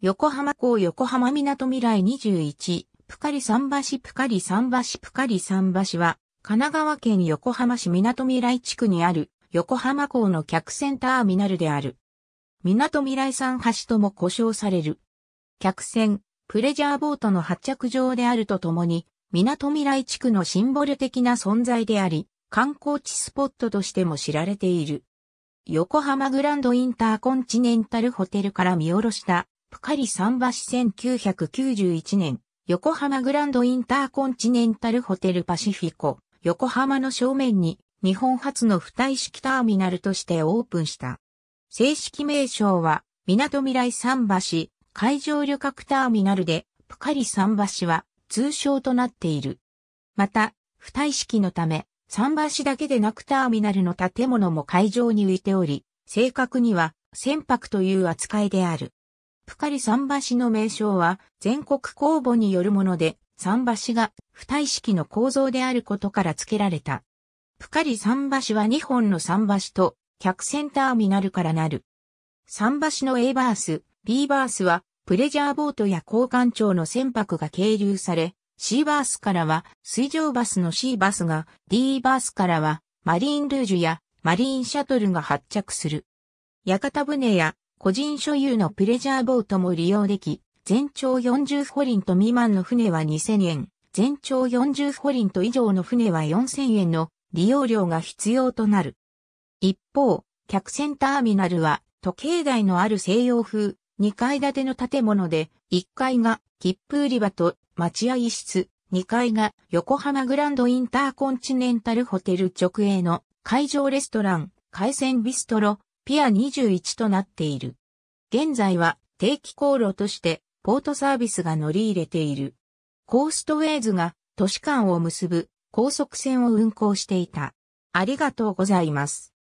横浜港横浜港未来21、ぷかり桟橋ぷかり桟橋ぷかり桟橋は、神奈川県横浜市港未来地区にある、横浜港の客船ターミナルである。港未来桟橋とも呼称される。客船、プレジャーボートの発着場であるとともに、港未来地区のシンボル的な存在であり、観光地スポットとしても知られている。横浜グランドインターコンチネンタルホテルから見下ろしたプカリ桟橋1991年、横浜グランドインターコンチネンタルホテルパシフィコ、横浜の正面に日本初の付帯式ターミナルとしてオープンした。正式名称は、港未来桟橋、海上旅客ターミナルで、プカリ桟橋は通称となっている。また、付帯式のため、桟橋だけでなくターミナルの建物も海上に浮いており、正確には船舶という扱いである。プカリ桟橋の名称は全国公募によるもので、桟橋が不体式の構造であることから付けられた。プカリ桟橋は2本の桟橋と客船ターミナルからなる。桟橋の A バース、B バースはプレジャーボートや交換庁の船舶が係留され、C バースからは水上バスの C バスが D バースからはマリンルージュやマリンシャトルが発着する。屋形船や個人所有のプレジャーボートも利用でき、全長40フリント未満の船は2000円、全長40フリント以上の船は4000円の利用料が必要となる。一方、客船ターミナルは時計台のある西洋風2階建ての建物で1階が切符売り場と待合室、2階が横浜グランドインターコンチネンタルホテル直営の会場レストラン、海鮮ビストロ、ピア21となっている。現在は定期航路としてポートサービスが乗り入れている。コーストウェイズが都市間を結ぶ高速線を運行していた。ありがとうございます。